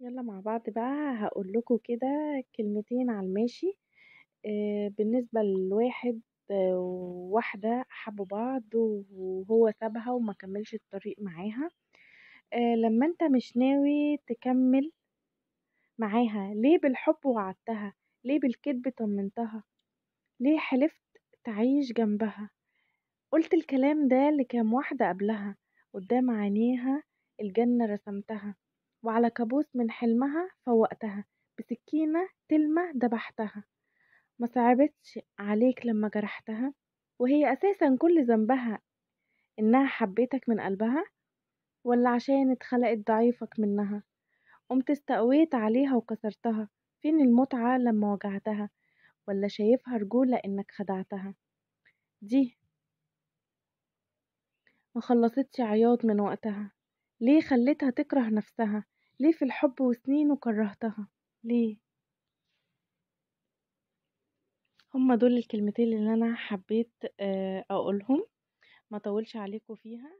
يلا مع بعض بقى هقول لكم كده كلمتين على الماشي آه، بالنسبة لواحد آه، وواحدة حبوا بعض وهو سابها وما كملش الطريق معاها آه، لما انت مش ناوي تكمل معاها ليه بالحب وعدتها ليه بالكذب طمنتها ليه حلفت تعيش جنبها قلت الكلام ده لكام واحدة قبلها قدام عينيها الجنة رسمتها وعلى كابوس من حلمها فوقتها بسكينة تلمع دبحتها ما صعبتش عليك لما جرحتها وهي أساسا كل ذنبها إنها حبيتك من قلبها ولا عشان اتخلقت ضعيفك منها قمت استقويت عليها وكسرتها فين المتعة لما وجعتها ولا شايفها رجولة إنك خدعتها دي مخلصتش عياط من وقتها ليه خلتها تكره نفسها ليه في الحب وسنين وكرهتها ليه هما دول الكلمتين اللي انا حبيت آه، اقولهم ما طولش عليكم فيها